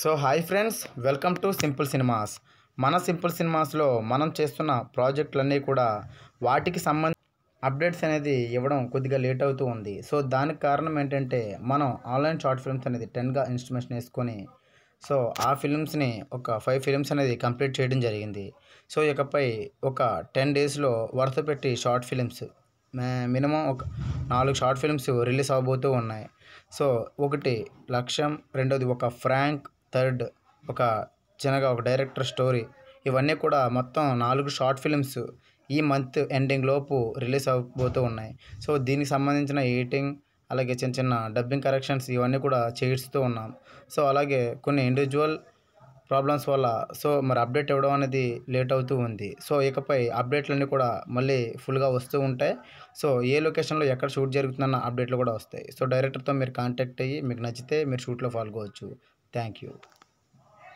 so hi friends welcome to simple cinemas మన సింపుల్ సినిమాస్లో మనం చేస్తున్న ప్రాజెక్టులన్నీ కూడా వాటికి సంబంధించి అప్డేట్స్ అనేది ఇవ్వడం కొద్దిగా లేట్ అవుతూ ఉంది సో దానికి కారణం ఏంటంటే మనం ఆన్లైన్ షార్ట్ ఫిల్మ్స్ అనేది టెన్గా ఇన్స్ట్రుమెంట్స్ వేసుకొని సో ఆ ఫిల్మ్స్ని ఒక ఫైవ్ ఫిల్మ్స్ అనేది కంప్లీట్ చేయడం జరిగింది సో ఇకపై ఒక టెన్ డేస్లో వరుస పెట్టి షార్ట్ ఫిల్మ్స్ మినిమం ఒక నాలుగు షార్ట్ ఫిల్మ్స్ రిలీజ్ అవబోతూ ఉన్నాయి సో ఒకటి లక్ష్యం రెండోది ఒక ఫ్రాంక్ థర్డ్ ఒక చిన్నగా ఒక డైరెక్టర్ స్టోరీ ఇవన్నీ కూడా మొత్తం నాలుగు షార్ట్ ఫిలిమ్స్ ఈ మంత్ ఎండింగ్ లోపు రిలీజ్ అవబోతూ ఉన్నాయి సో దీనికి సంబంధించిన ఎడిటింగ్ అలాగే చిన్న చిన్న డబ్బింగ్ కరెక్షన్స్ ఇవన్నీ కూడా చేయిస్తూ ఉన్నాం సో అలాగే కొన్ని ఇండివిజువల్ ప్రాబ్లమ్స్ వల్ల సో మరి అప్డేట్ ఇవ్వడం అనేది లేట్ అవుతూ ఉంది సో ఇకపై అప్డేట్లన్నీ కూడా మళ్ళీ ఫుల్గా వస్తూ ఉంటాయి సో ఏ లొకేషన్లో ఎక్కడ షూట్ జరుగుతుందన్న అప్డేట్లు కూడా వస్తాయి సో డైరెక్టర్తో మీరు కాంటాక్ట్ అయ్యి మీకు నచ్చితే మీరు షూట్లో పాల్గొవచ్చు థ్యాంక్ యూ